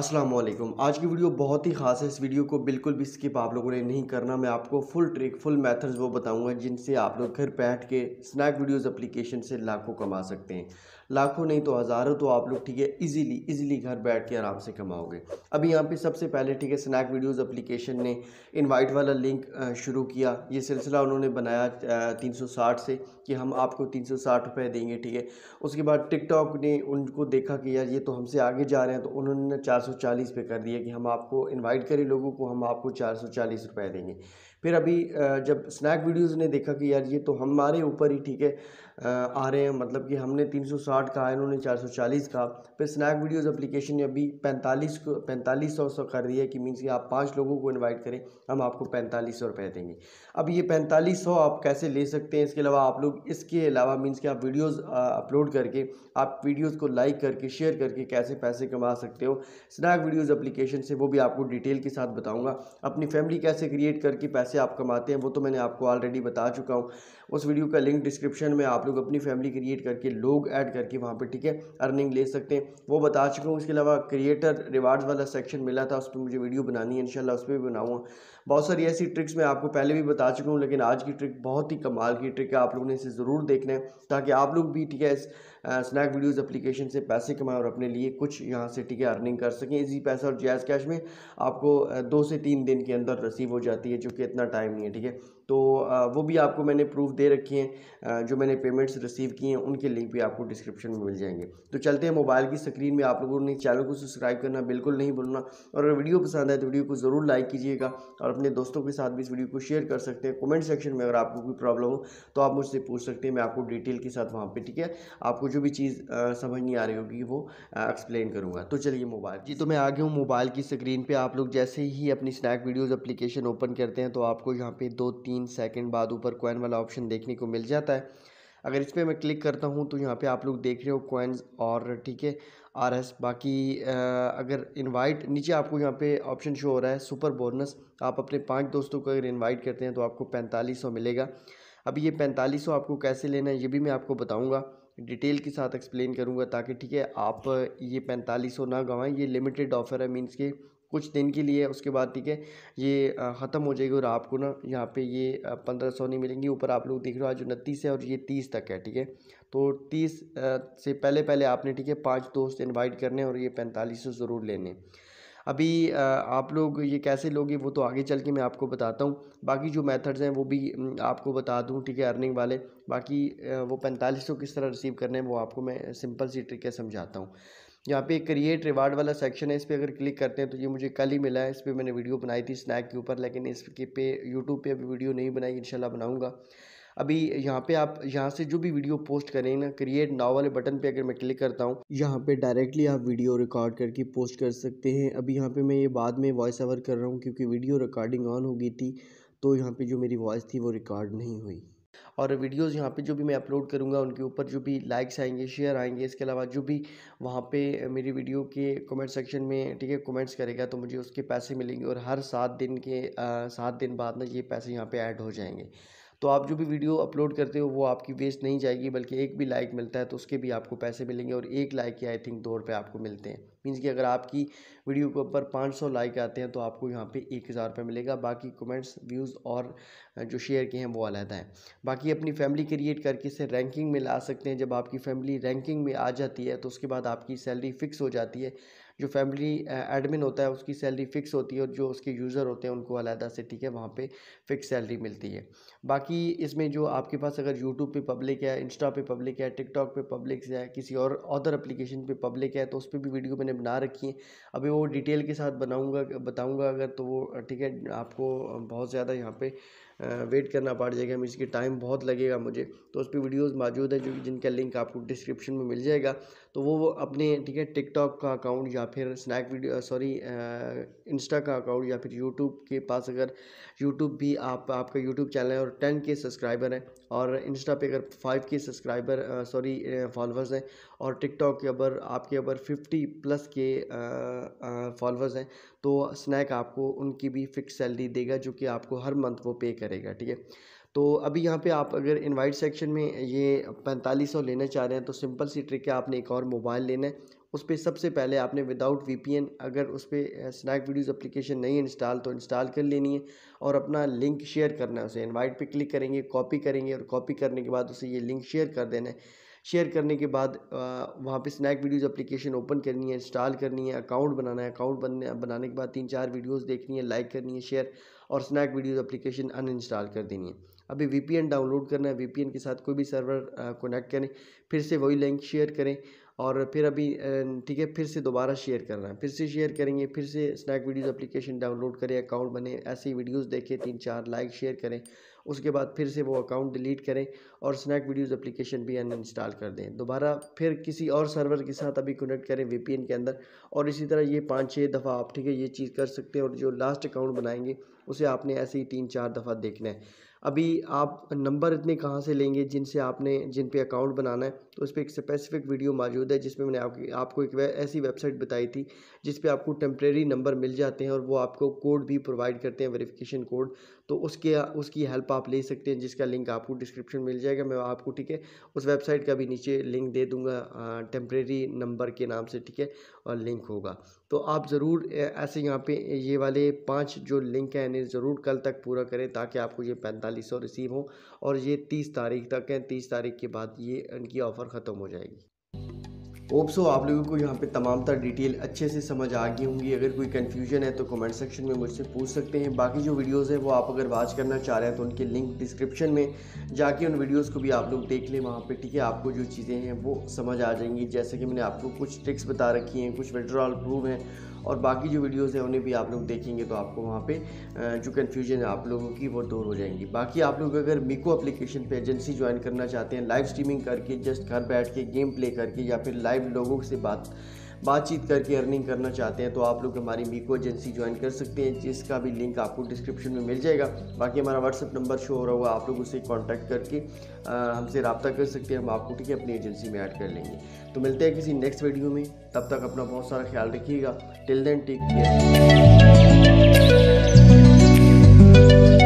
अस्सलाम वालेकुम आज की वीडियो बहुत ही ख़ास है इस वीडियो को बिल्कुल भी स्किप आप लोगों ने नहीं करना मैं आपको फुल ट्रिक फुल मेथड्स वो बताऊंगा जिनसे आप लोग घर बैठ के स्नैक वीडियोस एप्लीकेशन से लाखों कमा सकते हैं लाखों नहीं तो हज़ारों तो आप लोग ठीक है इजीली इजीली घर बैठ के आराम से कमाओगे अभी यहाँ पे सबसे पहले ठीक है स्नैक वीडियोस एप्लीकेशन ने इनवाइट वाला लिंक शुरू किया ये सिलसिला उन्होंने बनाया 360 से कि हम आपको 360 रुपए देंगे ठीक है उसके बाद टिकटॉक ने उनको देखा कि यार ये तो हमसे आगे जा रहे हैं तो उन्होंने चार सौ कर दिया कि हम आपको इन्वाइट करें लोगों को हम आपको चार रुपए देंगे फिर अभी जब स्नैक वीडियोज़ ने देखा कि यार ये तो हमारे ऊपर ही ठीक है आ रहे हैं मतलब कि हमने 360 कहा इन्होंने 440 कहा फिर स्नैक वीडियोस एप्लीकेशन ने अभी 45 को पैंतालीस सौ सौ कर दिया कि मीन्स कि आप पाँच लोगों को इनवाइट करें हम आपको पैंतालीस सौ रुपये देंगे अब ये पैंतालीस सौ आप कैसे ले सकते हैं इसके अलावा आप लोग इसके अलावा मीन्स कि आप वीडियोज़ अपलोड करके आप वीडियोज़ को लाइक करके शेयर करके कैसे पैसे कमा सकते हो स्नैक वीडियोज़ अप्लीकेशन से वो भी आपको डिटेल के साथ बताऊँगा अपनी फैमिली कैसे क्रिएट करके पैसे आप कमाते हैं वो तो मैंने आपको ऑलरेडी बता चुका हूँ उस वीडियो का लिंक डिस्क्रिप्शन में आप लोग अपनी फैमिली क्रिएट करके लोग ऐड करके वहाँ पर ठीक है अर्निंग ले सकते हैं वो बता चुका हूँ उसके अलावा क्रिएटर रिवार्ड्स वाला सेक्शन मिला था उस पर मुझे वीडियो बनानी है इनशाला उस पर भी बनाऊँगा बहुत सारी ऐसी ट्रिक्स मैं आपको पहले भी बता चुका हूँ लेकिन आज की ट्रिक बहुत ही कमाल की ट्रिक है आप लोगों ने इसे ज़रूर देखना है ताकि आप लोग भी ठीक है इस स्नैक वीडियोज़ एप्लीकेशन से पैसे कमाएं और अपने लिए कुछ यहाँ से ठीक है अर्निंग कर सकें इजी पैसा और जैज़ कैश में आपको दो से तीन दिन के अंदर रिसीव हो जाती है जो कि इतना टाइम नहीं है ठीक है तो वो भी आपको मैंने प्रूफ दे रखी हैं जो मैंने पेमेंट्स रिसीव की हैं उनके लिंक भी आपको डिस्क्रिप्शन में मिल जाएंगे तो चलते हैं मोबाइल की स्क्रीन में आप लोगों ने चैनल को सब्सक्राइब करना बिल्कुल नहीं भूलना और अगर वीडियो पसंद आए तो वीडियो को ज़रूर लाइक कीजिएगा और अपने दोस्तों के साथ भी इस वीडियो को शेयर कर सकते हैं कमेंट सेक्शन में अगर आपको कोई प्रॉब्लम हो तो आप मुझसे पूछ सकते हैं मैं आपको डिटेल के साथ वहाँ पर ठीक है आपको जो भी चीज़ समझ नहीं आ रही होगी वो एक्सप्लेन करूँगा तो चलिए मोबाइल जी तो मैं आ गया हूँ मोबाइल की स्क्रीन पर आप लोग जैसे ही अपनी स्नैक वीडियोज़ अप्लीकेशन ओपन करते हैं तो आपको यहाँ पर दो तीन तीन सेकंड बाद ऊपर कोइन वाला ऑप्शन देखने को मिल जाता है अगर इस पर मैं क्लिक करता हूँ तो यहाँ पे आप लोग देख रहे हो कॉइन्स और ठीक है आर एस बाकी आ, अगर इनवाइट नीचे आपको यहाँ पे ऑप्शन शो हो रहा है सुपर बोनस आप अपने पांच दोस्तों को अगर इनवाइट करते हैं तो आपको पैंतालीस सौ मिलेगा अभी ये पैंतालीस सौ आपको कैसे लेना है ये भी मैं आपको बताऊँगा डिटेल के साथ एक्सप्लेन करूँगा ताकि ठीक है आप ये पैंतालीस सौ ना गवाएँ ये लिमिटेड ऑफ़र है मीन्स के कुछ दिन के लिए उसके बाद ठीक है ये ख़त्म हो जाएगी और आपको ना यहाँ पे ये पंद्रह सौ नहीं मिलेंगी ऊपर आप लोग देख रहे हो आज उनतीस है और ये तीस तक है ठीक है तो तीस से पहले पहले आपने ठीक है पाँच दोस्त इन्वाइट करने और ये पैंतालीस सौ ज़रूर लेने अभी आप लोग ये कैसे लोगे वो तो आगे चल के मैं आपको बताता हूँ बाकी जो मेथड्स हैं वो भी आपको बता दूँ ठीक है अर्निंग वाले बाकी वो पैंतालीस सौ किस तरह रिसीव करने हैं वो आपको मैं सिंपल सी ट्रिक समझाता हूँ यहाँ पे एक क्रिएट रिवार्ड वाला सेक्शन है इस पर अगर क्लिक करते हैं तो ये मुझे कल ही मिला है इस पर मैंने वीडियो बनाई थी स्नैक के ऊपर लेकिन इसके पे यूट्यूब पे अभी वीडियो नहीं बनाई इंशाल्लाह बनाऊँगा अभी यहाँ पे आप यहाँ से जो भी वीडियो पोस्ट करें ना क्रिएट नाव वाले बटन पे अगर मैं क्लिक करता हूँ यहाँ पे डायरेक्टली आप वीडियो रिकॉर्ड करके पोस्ट कर सकते हैं अभी यहाँ पे मैं ये बाद में वॉइस ओवर कर रहा हूँ क्योंकि वीडियो रिकॉर्डिंग ऑन हो गई थी तो यहाँ पे जो मेरी वॉइस थी वो रिकॉर्ड नहीं हुई और वीडियोज़ यहाँ पे जो भी मैं अपलोड करूँगा उनके ऊपर जो भी लाइक्स आएंगे शेयर आएंगे इसके अलावा जो भी वहाँ पे मेरी वीडियो के कमेंट सेक्शन में ठीक है कमेंट्स करेगा तो मुझे उसके पैसे मिलेंगे और हर सात दिन के सात दिन बाद ना ये पैसे यहाँ पर ऐड हो जाएंगे तो आप जो भी वीडियो अपलोड करते हो वो आपकी वेस्ट नहीं जाएगी बल्कि एक भी लाइक मिलता है तो उसके भी आपको पैसे मिलेंगे और एक लाइक के आई थिंक दो रुपये आपको मिलते हैं मीन्स कि अगर आपकी वीडियो के ऊपर पाँच सौ लाइक आते हैं तो आपको यहाँ पर एक हज़ार रुपये मिलेगा बाकी कमेंट्स व्यूज़ और जो शेयर किए हैं वो अलहदा है बाकी अपनी फैमिली क्रिएट करके इसे रैंकिंग में ला सकते हैं जब आपकी फैमिली रैंकिंग में आ जाती है तो उसके बाद आपकी सैलरी फिक्स हो जाती है जो फैमिली एडमिन होता है उसकी सैलरी फ़िक्स होती है और जो उसके यूज़र होते हैं उनको अलहदा से ठीक है वहाँ पे फ़िक्स सैलरी मिलती है बाकी इसमें जो आपके पास अगर यूट्यूब पे पब्लिक है इंस्टा पे पब्लिक है टिकटॉक पे पब्लिक है किसी और अदर एप्लीकेशन पे पब्लिक है तो उस पर भी वीडियो मैंने बना रखी है अभी वो डिटेल के साथ बनाऊँगा बताऊँगा अगर तो वो ठीक है आपको बहुत ज़्यादा यहाँ पर वेट करना पड़ जाएगा इसके टाइम बहुत लगेगा मुझे तो उस पर वीडियोस मौजूद है जो जिनका लिंक आपको डिस्क्रिप्शन में मिल जाएगा तो वो अपने ठीक है टिकटॉक का अकाउंट या या फिर स्नैक वीडियो सॉरी इंस्टा का अकाउंट या फिर यूट्यूब के पास अगर यूट्यूब भी आप आपका यूट्यूब चैनल है और टेन के सब्सक्राइबर हैं और इंस्टा पे अगर फाइव के सब्सक्राइबर सॉरी फॉलोअर्स हैं और टिकटॉक के अगर आपके अगर फिफ्टी प्लस के फॉलोअर्स हैं तो स्नैक आपको उनकी भी फिक्स सैलरी देगा जो कि आपको हर मंथ वो पे करेगा ठीक है तो अभी यहाँ पे आप अगर इनवाइट सेक्शन में ये पैंतालीस सौ लेना चाह रहे हैं तो सिंपल सी ट्रिक है आपने एक और मोबाइल लेना है उस पर सबसे पहले आपने विदाउट वीपीएन अगर उस पर स्नैक वीडियोज़ एप्लीकेशन नहीं इंस्टॉल तो इंस्टॉल कर लेनी है और अपना लिंक शेयर करना है उसे इन्वाइट पर क्लिक करेंगे कॉपी करेंगे और कॉपी करने के बाद उसे ये लिंक शेयर कर देना है शेयर करने के बाद वहाँ पे स्नैक वीडियोज़ एप्लीकेशन ओपन करनी है इंस्टॉल करनी है अकाउंट बनाना है अकाउंट बनने बनाने के बाद तीन चार वीडियोस देखनी है लाइक करनी है शेयर और स्नैक वीडियोज़ एप्लीकेशन अनइंस्टॉल कर देनी है अभी वी डाउनलोड करना है वी के साथ कोई भी सर्वर कनेक्ट करें फिर से वही लिंक शेयर करें और फिर अभी ठीक है फिर से दोबारा शेयर करना है फिर से शेयर करेंगे फिर से स्नैक वीडियोज़ एप्लीकेशन डाउनलोड करें अकाउंट बने ऐसी वीडियोज़ देखें तीन चार लाइक शेयर करें उसके बाद फिर से वो अकाउंट डिलीट करें और स्नैक वीडियोज़ एप्लीकेशन भी अनइंस्टॉल कर दें दोबारा फिर किसी और सर्वर के साथ अभी कनेक्ट करें वीपीएन के अंदर और इसी तरह ये पाँच छः दफ़ा आप ठीक है ये चीज़ कर सकते हैं और जो लास्ट अकाउंट बनाएंगे उसे आपने ऐसे ही तीन चार दफ़ा देखना है अभी आप नंबर इतने कहाँ से लेंगे जिनसे आपने जिन पे अकाउंट बनाना है तो उस पर एक स्पेसिफिक वीडियो मौजूद है जिसमें मैंने आपकी आपको एक वे, ऐसी वेबसाइट बताई थी जिस पे आपको टेम्प्रेरी नंबर मिल जाते हैं और वो आपको कोड भी प्रोवाइड करते हैं वेरिफिकेशन कोड तो उसके उसकी हेल्प आप ले सकते हैं जिसका लिंक आपको डिस्क्रिप्शन मिल जाएगा मैं आपको ठीक है उस वेबसाइट का भी नीचे लिंक दे दूँगा टेम्प्रेरी नंबर के नाम से ठीक है और लिंक होगा तो आप ज़रूर ऐसे यहाँ पे ये वाले पांच जो लिंक हैं इन्हें ज़रूर कल तक पूरा करें ताकि आपको ये पैंतालीस सौ रिसीव हो और ये तीस तारीख तक है तीस तारीख के बाद ये इनकी ऑफ़र ख़त्म हो जाएगी ओप्सो आप लोगों को यहाँ पे तमाम तर डिटेल अच्छे से समझ आ गई होंगी अगर कोई कन्फ्यूजन है तो कमेंट सेक्शन में मुझसे पूछ सकते हैं बाकी जो वीडियोस हैं वो आप अगर वाच करना चाह रहे हैं तो उनके लिंक डिस्क्रिप्शन में जाके उन वीडियोस को भी आप लोग देख लें वहाँ पे ठीक है आपको जो चीज़ें हैं वो समझ आ जाएंगी जैसे कि मैंने आपको कुछ ट्रिक्स बता रखी हैं कुछ विड्रॉल प्रूव हैं और बाकी जो वीडियोज़ हैं उन्हें भी आप लोग देखेंगे तो आपको वहाँ पे जो कन्फ्यूजन है आप लोगों की वो दूर हो जाएंगी बाकी आप लोग अगर मीको अप्लीकेशन पर एजेंसी ज्वाइन करना चाहते हैं लाइव स्ट्रीमिंग करके जस्ट घर बैठ के गेम प्ले करके या फिर लाइव लोगों से बात बातचीत करके अर्निंग करना चाहते हैं तो आप लोग हमारी मीको एजेंसी ज्वाइन कर सकते हैं जिसका भी लिंक आपको डिस्क्रिप्शन में मिल जाएगा बाकी हमारा व्हाट्सअप नंबर शो हो रहा होगा आप लोग उससे कॉन्टैक्ट करके हमसे रबता कर सकते हैं हम आपको ठीक है अपनी एजेंसी में ऐड कर लेंगे तो मिलते हैं किसी नेक्स्ट वीडियो में तब तक अपना बहुत सारा ख्याल रखिएगा टिल देन टेक केयर